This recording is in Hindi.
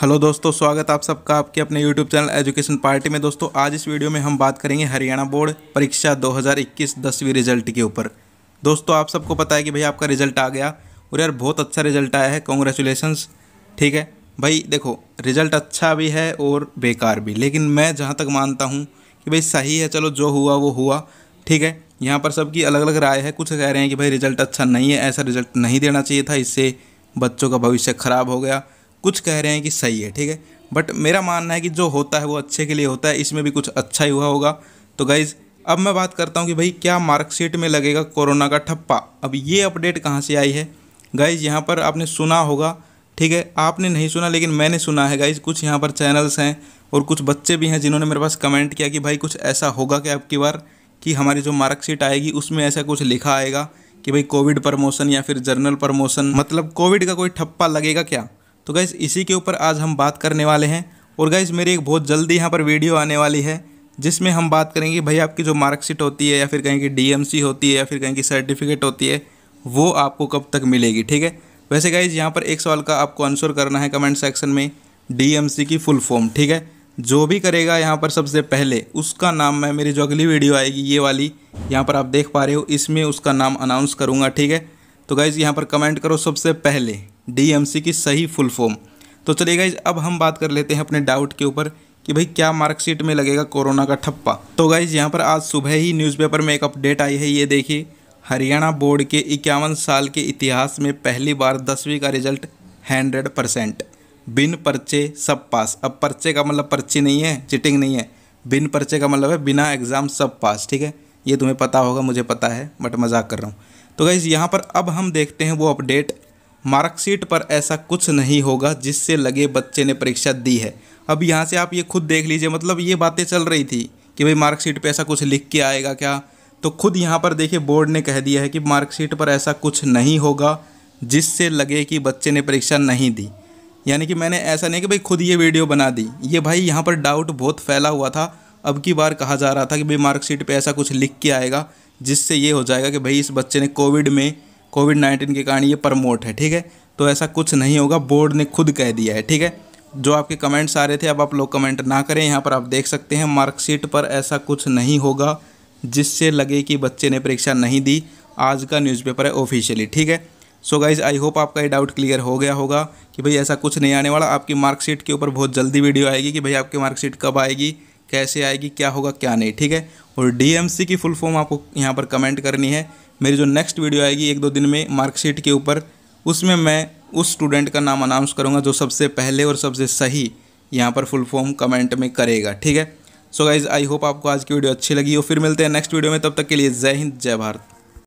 हेलो दोस्तों स्वागत आप सबका आपके अपने यूट्यूब चैनल एजुकेशन पार्टी में दोस्तों आज इस वीडियो में हम बात करेंगे हरियाणा बोर्ड परीक्षा 2021 दसवीं रिजल्ट के ऊपर दोस्तों आप सबको पता है कि भाई आपका रिजल्ट आ गया और यार बहुत अच्छा रिजल्ट आया है कॉन्ग्रेचुलेसन्स ठीक है भाई देखो रिजल्ट अच्छा भी है और बेकार भी लेकिन मैं जहाँ तक मानता हूँ कि भाई सही है चलो जो हुआ वो हुआ ठीक है यहाँ पर सबकी अलग अलग राय है कुछ कह रहे हैं कि भाई रिजल्ट अच्छा नहीं है ऐसा रिजल्ट नहीं देना चाहिए था इससे बच्चों का भविष्य खराब हो गया कुछ कह रहे हैं कि सही है ठीक है बट मेरा मानना है कि जो होता है वो अच्छे के लिए होता है इसमें भी कुछ अच्छा ही हुआ होगा तो गाइज़ अब मैं बात करता हूँ कि भाई क्या मार्कशीट में लगेगा कोरोना का ठप्पा अब ये अपडेट कहाँ से आई है गाइज़ यहाँ पर आपने सुना होगा ठीक है आपने नहीं सुना लेकिन मैंने सुना है गाइज़ कुछ यहाँ पर चैनल्स हैं और कुछ बच्चे भी हैं जिन्होंने मेरे पास कमेंट किया कि भाई कुछ ऐसा होगा क्या आपकी बार कि हमारी जो मार्कशीट आएगी उसमें ऐसा कुछ लिखा आएगा कि भाई कोविड प्रमोशन या फिर जर्नल प्रमोशन मतलब कोविड का कोई ठप्पा लगेगा क्या तो गैस इसी के ऊपर आज हम बात करने वाले हैं और गैस मेरी एक बहुत जल्दी यहाँ पर वीडियो आने वाली है जिसमें हम बात करेंगे भाई आपकी जो मार्कशीट होती है या फिर कहीं की डी होती है या फिर कहीं की सर्टिफिकेट होती है वो आपको कब तक मिलेगी ठीक है वैसे गाइज यहाँ पर एक सवाल का आपको आंसर करना है कमेंट सेक्शन में डी की फुल फॉर्म ठीक है जो भी करेगा यहाँ पर सबसे पहले उसका नाम मैं मेरी जो अगली वीडियो आएगी ये वाली यहाँ पर आप देख पा रहे हो इसमें उसका नाम अनाउंस करूँगा ठीक है तो गाइज़ यहाँ पर कमेंट करो सबसे पहले डीएमसी की सही फुल फॉर्म तो चलिए गाइज अब हम बात कर लेते हैं अपने डाउट के ऊपर कि भाई क्या मार्कशीट में लगेगा कोरोना का ठप्पा तो गाइज यहाँ पर आज सुबह ही न्यूज़पेपर में एक अपडेट आई है ये देखिए हरियाणा बोर्ड के इक्यावन साल के इतिहास में पहली बार दसवीं का रिजल्ट हंड्रेड परसेंट बिन पर्चे सब पास अब पर्चे का मतलब पर्ची नहीं है चिटिंग नहीं है बिन पर्चे का मतलब है बिना एग्ज़ाम सब पास ठीक है ये तुम्हें पता होगा मुझे पता है बट मजाक कर रहा हूँ तो गाइज़ यहाँ पर अब हम देखते हैं वो अपडेट मार्कशीट पर ऐसा कुछ नहीं होगा जिससे लगे बच्चे ने परीक्षा दी है अब यहाँ से आप ये खुद देख लीजिए मतलब ये बातें चल रही थी कि भाई मार्कशीट पर ऐसा कुछ लिख के आएगा क्या तो खुद यहाँ पर देखिए बोर्ड ने कह दिया है कि मार्कशीट पर ऐसा कुछ नहीं होगा जिससे लगे कि बच्चे ने परीक्षा नहीं दी यानी कि मैंने ऐसा नहीं कि भाई खुद ये वीडियो बना दी ये भाई यहाँ पर डाउट बहुत फैला हुआ था अब की बार कहा जा रहा था कि भाई मार्कशीट पे ऐसा कुछ लिख के आएगा जिससे ये हो जाएगा कि भाई इस बच्चे ने कोविड में कोविड नाइन्टीन के कारण ये प्रमोट है ठीक है तो ऐसा कुछ नहीं होगा बोर्ड ने खुद कह दिया है ठीक है जो आपके कमेंट्स आ रहे थे अब आप लोग कमेंट ना करें यहाँ पर आप देख सकते हैं मार्कशीट पर ऐसा कुछ नहीं होगा जिससे लगे कि बच्चे ने परीक्षा नहीं दी आज का न्यूज़पेपर है ऑफिशियली ठीक है सो गाइज आई होप आपका ये डाउट क्लियर हो गया होगा कि भाई ऐसा कुछ नहीं आने वाला आपकी मार्कशीट के ऊपर बहुत जल्दी वीडियो आएगी कि भाई आपकी मार्कशीट कब आएगी कैसे आएगी क्या होगा क्या नहीं ठीक है और डी की फुल फॉर्म आपको यहाँ पर कमेंट करनी है मेरी जो नेक्स्ट वीडियो आएगी एक दो दिन में मार्कशीट के ऊपर उसमें मैं उस स्टूडेंट का नाम अनाउंस करूँगा जो सबसे पहले और सबसे सही यहाँ पर फुल फॉर्म कमेंट में करेगा ठीक है सो गाइज़ आई होप आपको आज की वीडियो अच्छी लगी हो फिर मिलते हैं नेक्स्ट वीडियो में तब तक के लिए जय हिंद जय भारत